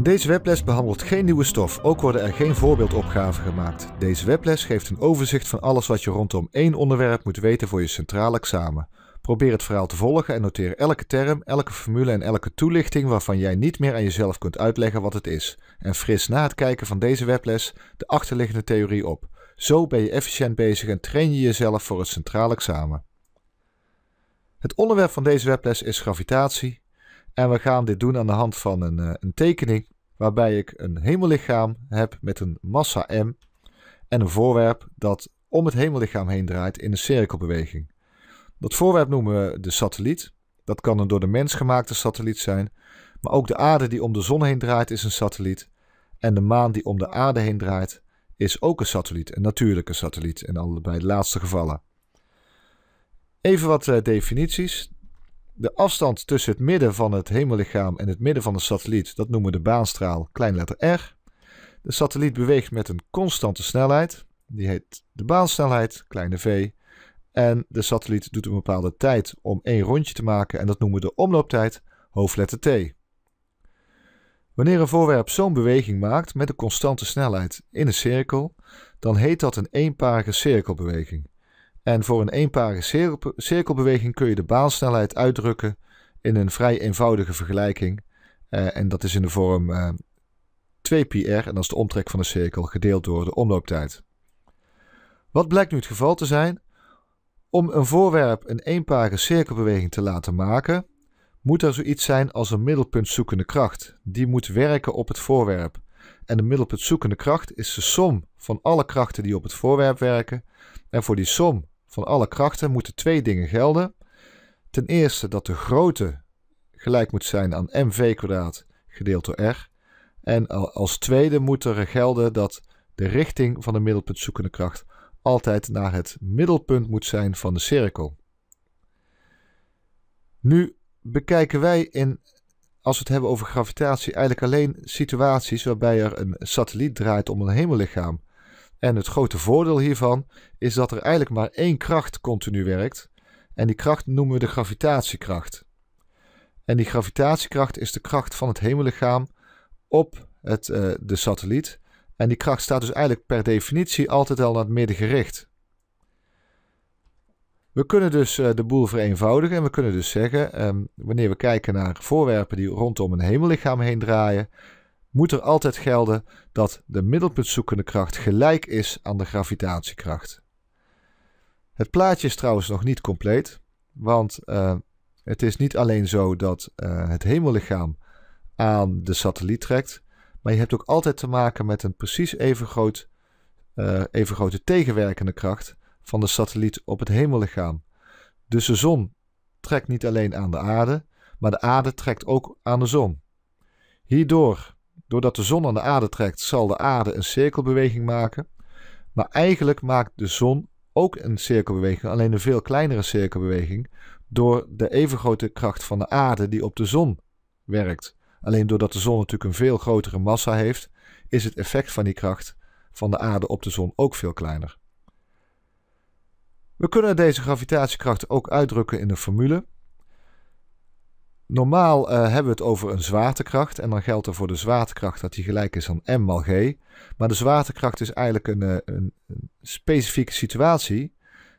Deze webles behandelt geen nieuwe stof, ook worden er geen voorbeeldopgaven gemaakt. Deze webles geeft een overzicht van alles wat je rondom één onderwerp moet weten voor je centraal examen. Probeer het verhaal te volgen en noteer elke term, elke formule en elke toelichting waarvan jij niet meer aan jezelf kunt uitleggen wat het is. En fris na het kijken van deze webles de achterliggende theorie op. Zo ben je efficiënt bezig en train je jezelf voor het centraal examen. Het onderwerp van deze webles is gravitatie, en we gaan dit doen aan de hand van een, eh, een tekening waarbij ik een hemellichaam heb met een massa m en een voorwerp dat om het hemellichaam heen draait in een cirkelbeweging. Dat voorwerp noemen we de satelliet. Dat kan een door de mens gemaakte satelliet zijn, maar ook de aarde die om de zon heen draait is een satelliet en de maan die om de aarde heen draait is ook een satelliet, een natuurlijke satelliet in allebei de laatste gevallen. Even wat eh, definities de afstand tussen het midden van het hemellichaam en het midden van de satelliet, dat noemen we de baanstraal, letter r. De satelliet beweegt met een constante snelheid, die heet de baansnelheid, kleine v. En de satelliet doet een bepaalde tijd om één rondje te maken en dat noemen we de omlooptijd, hoofdletter t. Wanneer een voorwerp zo'n beweging maakt met een constante snelheid in een cirkel, dan heet dat een eenparige cirkelbeweging. En voor een eenparige cirkelbeweging kun je de baansnelheid uitdrukken in een vrij eenvoudige vergelijking. Eh, en dat is in de vorm uh, eh, 2πr, en dat is de omtrek van de cirkel, gedeeld door de omlooptijd. Wat blijkt nu het geval te zijn? Om een voorwerp een eenparige cirkelbeweging te laten maken, moet er zoiets zijn als een middelpuntzoekende kracht. Die moet werken op het voorwerp. En de middelpuntzoekende kracht is de som van alle krachten die op het voorwerp werken. En voor die som van alle krachten moeten twee dingen gelden. Ten eerste dat de grootte gelijk moet zijn aan mv kwadraat gedeeld door r. En als tweede moet er gelden dat de richting van de middelpuntzoekende kracht altijd naar het middelpunt moet zijn van de cirkel. Nu bekijken wij in, als we het hebben over gravitatie, eigenlijk alleen situaties waarbij er een satelliet draait om een hemellichaam en het grote voordeel hiervan is dat er eigenlijk maar één kracht continu werkt. En die kracht noemen we de gravitatiekracht. En die gravitatiekracht is de kracht van het hemellichaam op het, eh, de satelliet. En die kracht staat dus eigenlijk per definitie altijd al naar het midden gericht. We kunnen dus eh, de boel vereenvoudigen en we kunnen dus zeggen, ehm, wanneer we kijken naar voorwerpen die rondom een hemellichaam heen draaien, moet er altijd gelden dat de middelpuntzoekende kracht gelijk is aan de gravitatiekracht. Het plaatje is trouwens nog niet compleet, want eh, het is niet alleen zo dat eh, het hemellichaam aan de satelliet trekt, maar je hebt ook altijd te maken met een precies even, groot, eh, even grote tegenwerkende kracht van de satelliet op het hemellichaam. Dus de zon trekt niet alleen aan de aarde, maar de aarde trekt ook aan de zon. Hierdoor Doordat de zon aan de aarde trekt, zal de aarde een cirkelbeweging maken. Maar eigenlijk maakt de zon ook een cirkelbeweging, alleen een veel kleinere cirkelbeweging, door de even grote kracht van de aarde die op de zon werkt. Alleen doordat de zon natuurlijk een veel grotere massa heeft, is het effect van die kracht van de aarde op de zon ook veel kleiner. We kunnen deze gravitatiekracht ook uitdrukken in een formule. Normaal eh, hebben we het over een zwaartekracht en dan geldt er voor de zwaartekracht dat die gelijk is aan m g. Maar de zwaartekracht is eigenlijk een, eh, een, een specifieke situatie,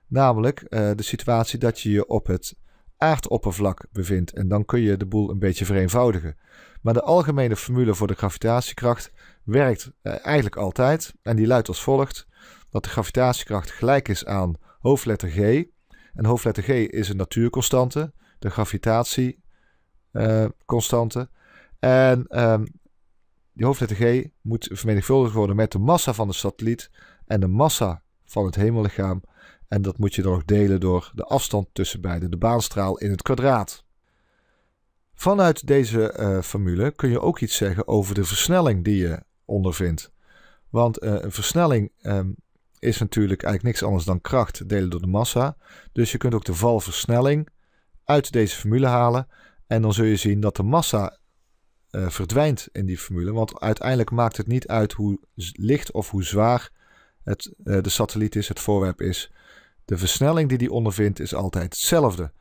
namelijk eh, de situatie dat je je op het aardoppervlak bevindt en dan kun je de boel een beetje vereenvoudigen. Maar de algemene formule voor de gravitatiekracht werkt eigenlijk altijd en die luidt als volgt: dat de gravitatiekracht gelijk is aan hoofdletter g. En hoofdletter g is een natuurconstante. De gravitatie uh, constante. En um, die hoofdletter G moet vermenigvuldigd worden met de massa van de satelliet en de massa van het hemellichaam. En dat moet je dan nog delen door de afstand tussen beide, de baanstraal in het kwadraat. Vanuit deze eh, formule kun je ook iets zeggen over de versnelling die je ondervindt. Want eh, een versnelling ehm, is natuurlijk eigenlijk niks anders dan kracht delen door de massa. Dus je kunt ook de valversnelling uit deze formule halen. En dan zul je zien dat de massa eh, verdwijnt in die formule. Want uiteindelijk maakt het niet uit hoe licht of hoe zwaar het, eh, de satelliet is, het voorwerp is. De versnelling die die ondervindt is altijd hetzelfde.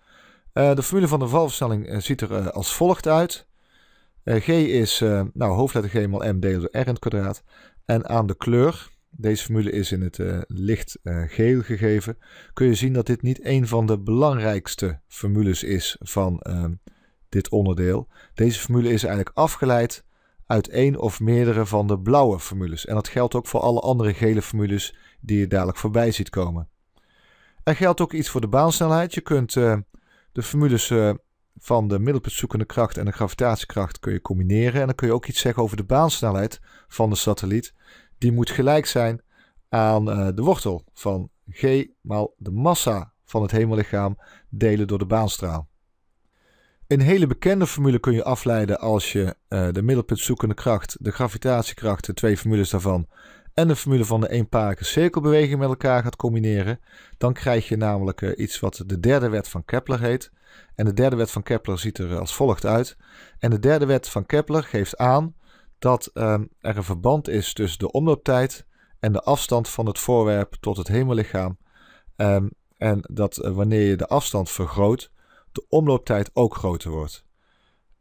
Eh, de formule van de valversnelling ziet er als volgt uit. G is nou, hoofdletter G maal m deel door r in het kwadraat. En aan de kleur, deze formule is in het licht geel gegeven, kun je zien dat dit niet een van de belangrijkste formules is van ehm, dit onderdeel. Deze formule is eigenlijk afgeleid uit één of meerdere van de blauwe formules. En dat geldt ook voor alle andere gele formules die je dadelijk voorbij ziet komen. Er geldt ook iets voor de baansnelheid. Je kunt eh, de formules eh, van de middelpuntzoekende kracht en de gravitatiekracht kun je combineren. En dan kun je ook iets zeggen over de baansnelheid van de satelliet. Die moet gelijk zijn aan eh, de wortel van g maal de massa van het hemellichaam delen door de baanstraal. Een hele bekende formule kun je afleiden als je eh, de middelpuntzoekende kracht, de gravitatiekracht, de twee formules daarvan en de formule van de eenparige cirkelbeweging met elkaar gaat combineren. Dan krijg je namelijk eh, iets wat de derde wet van Kepler heet. En de derde wet van Kepler ziet er eh, als volgt uit. En de derde wet van Kepler geeft aan dat ehm, er een verband is tussen de omlooptijd en de afstand van het voorwerp tot het hemellichaam. Ehm, en dat wanneer je de afstand vergroot, de omlooptijd ook groter wordt.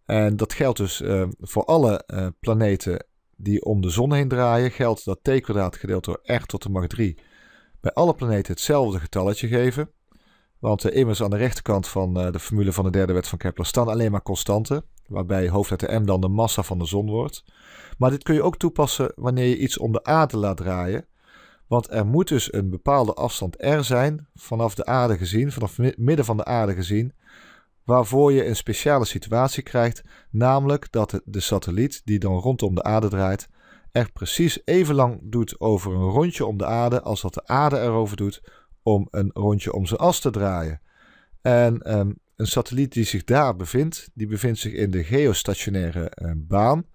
En dat geldt dus eh, voor alle eh, planeten die om de zon heen draaien. Geldt dat t kwadraat gedeeld door r tot de macht 3 bij alle planeten hetzelfde getalletje geven. Want uh, immers aan de rechterkant van de formule van de derde wet van Kepler staan alleen maar constanten. Waarbij hoofdletter m dan de massa van de zon wordt. Maar dit kun je ook toepassen wanneer je iets om de aarde laat draaien. Want er moet dus een bepaalde afstand r zijn, vanaf de aarde gezien, vanaf midden van de aarde gezien, waarvoor je een speciale situatie krijgt, namelijk dat de satelliet die dan rondom de aarde draait, er precies even lang doet over een rondje om de aarde als dat de aarde erover doet om een rondje om zijn as te draaien. En ehm, een satelliet die zich daar bevindt, die bevindt zich in de geostationaire eh, baan.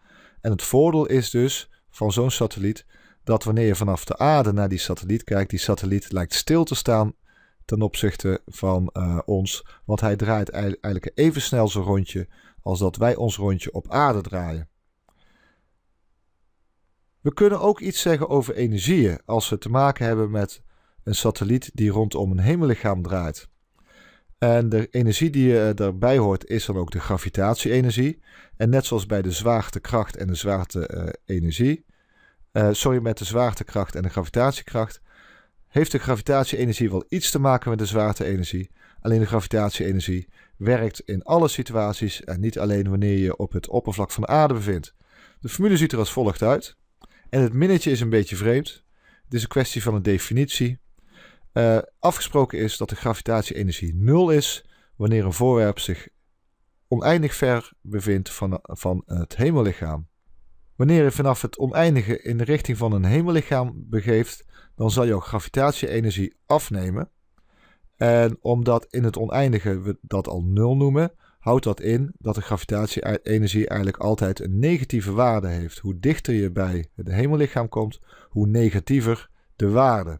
En het voordeel is dus van zo'n satelliet dat wanneer je vanaf de aarde naar die satelliet kijkt, die satelliet lijkt stil te staan ten opzichte van eh, ons. Want hij draait eigenlijk even snel zijn rondje als dat wij ons rondje op aarde draaien. We kunnen ook iets zeggen over energieën als we te maken hebben met een satelliet die rondom een hemellichaam draait. En de energie die eh, daarbij hoort is dan ook de gravitatie-energie. En net zoals bij de zwaartekracht en de zwaarteenergie eh, energie uh, sorry, met de zwaartekracht en de gravitatiekracht. Heeft de gravitatie-energie wel iets te maken met de zwaarte-energie? Alleen de gravitatie-energie werkt in alle situaties en niet alleen wanneer je op het oppervlak van de aarde bevindt. De formule ziet er als volgt uit. En het minnetje is een beetje vreemd. Het is een kwestie van een definitie. Eh, afgesproken is dat de gravitatie-energie nul is wanneer een voorwerp zich oneindig ver bevindt van, van het hemellichaam. Wanneer je vanaf het oneindige in de richting van een hemellichaam begeeft, dan zal je gravitatie-energie afnemen. En omdat in het oneindige we dat al nul noemen, houdt dat in dat de gravitatie-energie eigenlijk altijd een negatieve waarde heeft. Hoe dichter je bij het hemellichaam komt, hoe negatiever de waarde.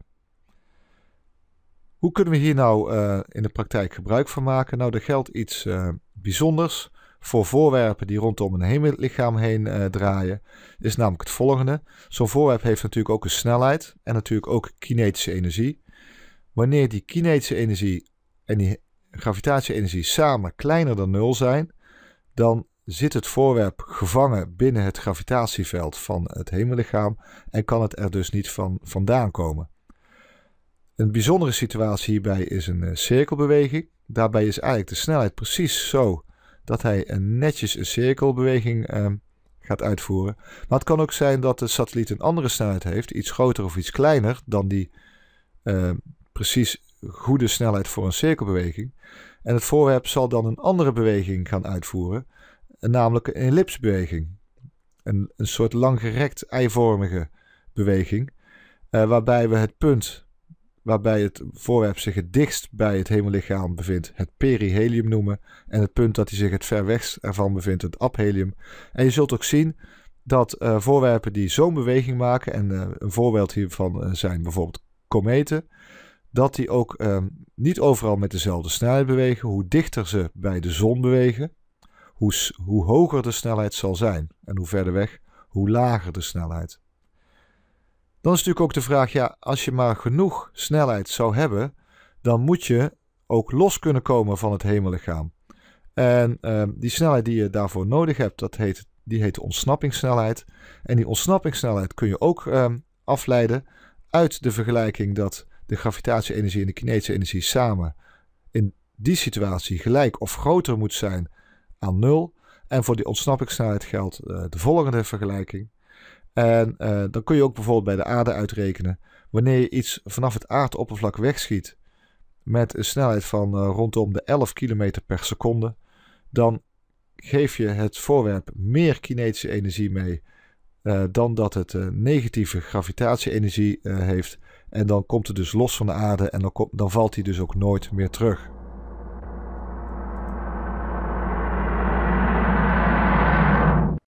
Hoe kunnen we hier nou eh, in de praktijk gebruik van maken? Nou, er geldt iets eh, bijzonders voor voorwerpen die rondom een hemellichaam heen eh, draaien, is namelijk het volgende. Zo'n voorwerp heeft natuurlijk ook een snelheid en natuurlijk ook kinetische energie. Wanneer die kinetische energie en die gravitatie-energie samen kleiner dan nul zijn, dan zit het voorwerp gevangen binnen het gravitatieveld van het hemellichaam en kan het er dus niet van, vandaan komen. Een bijzondere situatie hierbij is een eh, cirkelbeweging. Daarbij is eigenlijk de snelheid precies zo dat hij netjes een cirkelbeweging ehm, gaat uitvoeren. Maar het kan ook zijn dat de satelliet een andere snelheid heeft, iets groter of iets kleiner dan die ehm, precies goede snelheid voor een cirkelbeweging. En het voorwerp zal dan een andere beweging gaan uitvoeren, namelijk een ellipsbeweging. Een, een soort langgerekt eivormige beweging, eh, waarbij we het punt waarbij het voorwerp zich het dichtst bij het hemellichaam bevindt, het perihelium noemen. En het punt dat hij zich het ver weg ervan bevindt, het aphelium. En je zult ook zien dat eh, voorwerpen die zo'n beweging maken, en eh, een voorbeeld hiervan eh, zijn bijvoorbeeld kometen, dat die ook ehm, niet overal met dezelfde snelheid bewegen. Hoe dichter ze bij de zon bewegen, hoe, hoe hoger de snelheid zal zijn. En hoe verder weg, hoe lager de snelheid. Dan is natuurlijk ook de vraag, ja, als je maar genoeg snelheid zou hebben, dan moet je ook los kunnen komen van het hemellichaam. En ehm, die snelheid die je daarvoor nodig hebt, dat heet, die heet ontsnappingssnelheid. En die ontsnappingssnelheid kun je ook ehm, afleiden uit de vergelijking dat de gravitatie-energie en de kinetische energie samen in die situatie gelijk of groter moet zijn aan nul. En voor die ontsnappingssnelheid geldt eh, de volgende vergelijking. En eh, dan kun je ook bijvoorbeeld bij de aarde uitrekenen. Wanneer je iets vanaf het aardoppervlak wegschiet met een snelheid van eh, rondom de 11 km per seconde, dan geef je het voorwerp meer kinetische energie mee eh, dan dat het negatieve gravitatie-energie heeft. En dan komt het dus los van de aarde en dan, dan valt hij dus ook nooit meer terug.